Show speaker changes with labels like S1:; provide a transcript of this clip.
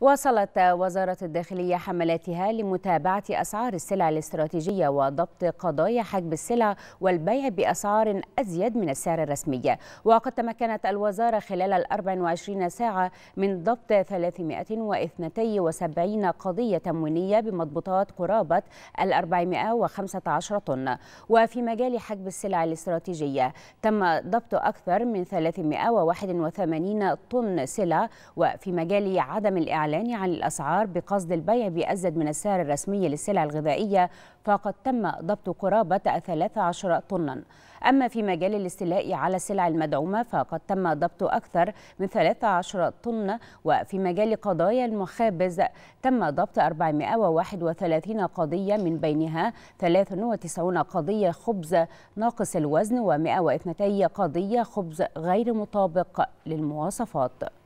S1: واصلت وزارة الداخلية حملاتها لمتابعة أسعار السلع الاستراتيجية وضبط قضايا حجب السلع والبيع بأسعار أزيد من السعر الرسمي وقد تمكنت الوزارة خلال ال 24 ساعة من ضبط 372 قضية تموينية بمضبوطات قرابة ال 415 طن وفي مجال حجب السلع الاستراتيجية تم ضبط أكثر من 381 طن سلع وفي مجال عدم الإعلام الإعلان عن الأسعار بقصد البيع بأزيد من السعر الرسمي للسلع الغذائية فقد تم ضبط قرابة 13 طنا أما في مجال الاستيلاء على السلع المدعومة فقد تم ضبط أكثر من 13 طن وفي مجال قضايا المخابز تم ضبط 431 قضية من بينها 93 قضية خبز ناقص الوزن و102 قضية خبز غير مطابق للمواصفات